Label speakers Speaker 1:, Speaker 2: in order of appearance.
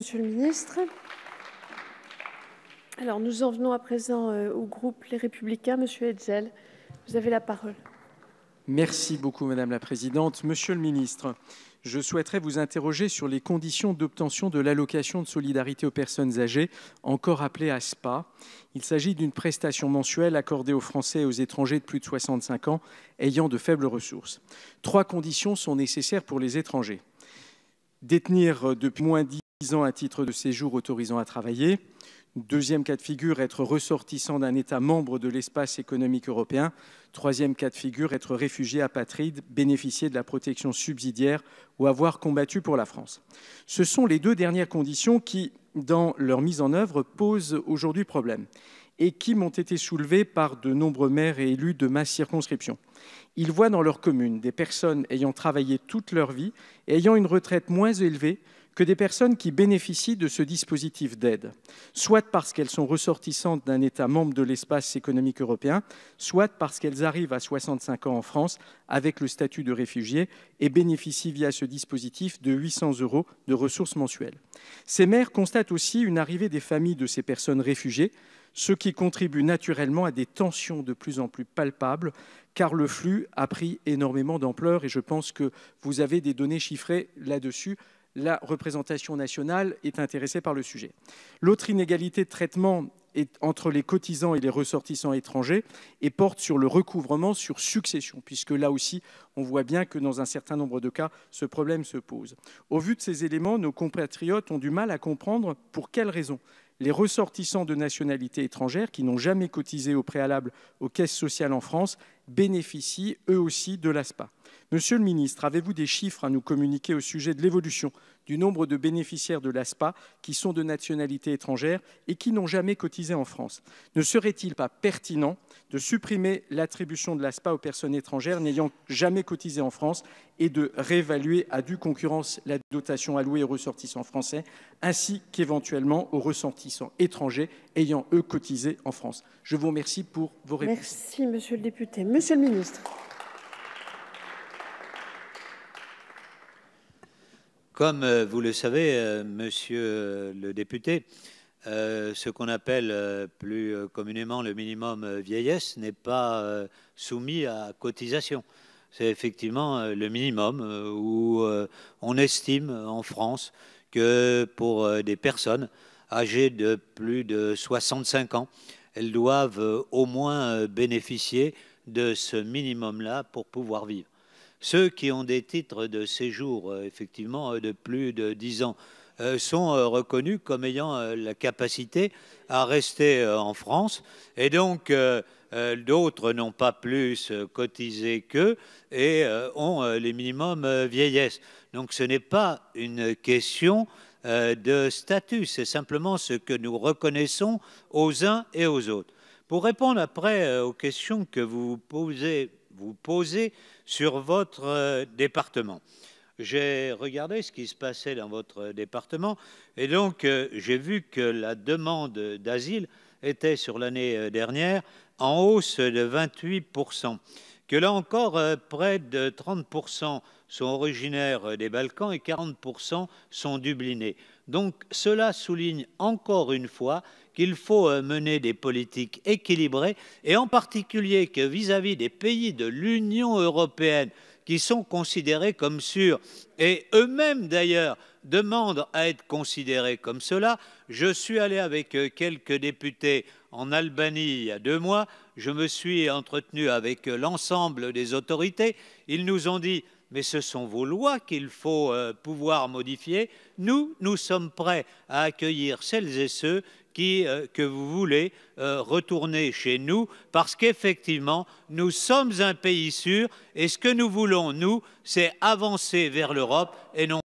Speaker 1: Monsieur le ministre, alors nous en venons à présent euh, au groupe Les Républicains. Monsieur Hetzel, vous avez la parole.
Speaker 2: Merci beaucoup, Madame la Présidente. Monsieur le Ministre, je souhaiterais vous interroger sur les conditions d'obtention de l'allocation de solidarité aux personnes âgées, encore appelée ASPA. Il s'agit d'une prestation mensuelle accordée aux Français et aux étrangers de plus de 65 ans ayant de faibles ressources. Trois conditions sont nécessaires pour les étrangers. Détenir euh, depuis moins dix à un titre de séjour autorisant à travailler. Deuxième cas de figure, être ressortissant d'un État membre de l'espace économique européen. Troisième cas de figure, être réfugié apatride, bénéficier de la protection subsidiaire ou avoir combattu pour la France. Ce sont les deux dernières conditions qui, dans leur mise en œuvre, posent aujourd'hui problème et qui m'ont été soulevées par de nombreux maires et élus de ma circonscription. Ils voient dans leur commune des personnes ayant travaillé toute leur vie et ayant une retraite moins élevée que des personnes qui bénéficient de ce dispositif d'aide, soit parce qu'elles sont ressortissantes d'un État membre de l'espace économique européen, soit parce qu'elles arrivent à 65 ans en France avec le statut de réfugié et bénéficient via ce dispositif de 800 euros de ressources mensuelles. Ces maires constatent aussi une arrivée des familles de ces personnes réfugiées, ce qui contribue naturellement à des tensions de plus en plus palpables, car le flux a pris énormément d'ampleur et je pense que vous avez des données chiffrées là-dessus la représentation nationale est intéressée par le sujet. L'autre inégalité de traitement est entre les cotisants et les ressortissants étrangers et porte sur le recouvrement sur succession, puisque là aussi, on voit bien que dans un certain nombre de cas, ce problème se pose. Au vu de ces éléments, nos compatriotes ont du mal à comprendre pour quelles raisons les ressortissants de nationalité étrangère qui n'ont jamais cotisé au préalable aux caisses sociales en France bénéficient eux aussi de l'ASPA. Monsieur le ministre, avez-vous des chiffres à nous communiquer au sujet de l'évolution du nombre de bénéficiaires de l'ASPA qui sont de nationalité étrangère et qui n'ont jamais cotisé en France Ne serait-il pas pertinent de supprimer l'attribution de l'ASPA aux personnes étrangères n'ayant jamais cotisé en France et de réévaluer à due concurrence la dotation allouée aux ressortissants français ainsi qu'éventuellement aux ressortissants étrangers ayant, eux, cotisé en France Je vous remercie pour vos réponses. Merci, monsieur le député. Monsieur le ministre.
Speaker 1: Comme euh, vous le savez, euh, monsieur euh, le député, ce qu'on appelle plus communément le minimum vieillesse n'est pas soumis à cotisation. C'est effectivement le minimum où on estime en France que pour des personnes âgées de plus de 65 ans, elles doivent au moins bénéficier de ce minimum-là pour pouvoir vivre. Ceux qui ont des titres de séjour, euh, effectivement, euh, de plus de 10 ans, euh, sont reconnus comme ayant la capacité à rester en France. Et donc, d'autres n'ont pas plus cotisé qu'eux et ont les minimums vieillesse. Donc, ce n'est pas une question de statut, c'est simplement ce que nous reconnaissons aux uns et aux autres. Pour répondre après aux questions que vous posez vous posez sur votre euh, département. J'ai regardé ce qui se passait dans votre euh, département et donc euh, j'ai vu que la demande d'asile était sur l'année dernière en hausse de 28%, que là encore près de 30% sont originaires des Balkans et 40% sont dublinés. Donc cela souligne encore une fois qu'il faut euh, mener des politiques équilibrées et en particulier que vis-à-vis des pays de l'Union européenne qui sont considérés comme sûrs et eux-mêmes d'ailleurs demandent à être considérés comme cela. Je suis allé avec euh, quelques députés en Albanie il y a deux mois, je me suis entretenu avec euh, l'ensemble des autorités, ils nous ont dit mais ce sont vos lois qu'il faut euh, pouvoir modifier. Nous, nous sommes prêts à accueillir celles et ceux qui, euh, que vous voulez euh, retourner chez nous, parce qu'effectivement, nous sommes un pays sûr, et ce que nous voulons, nous, c'est avancer vers l'Europe et non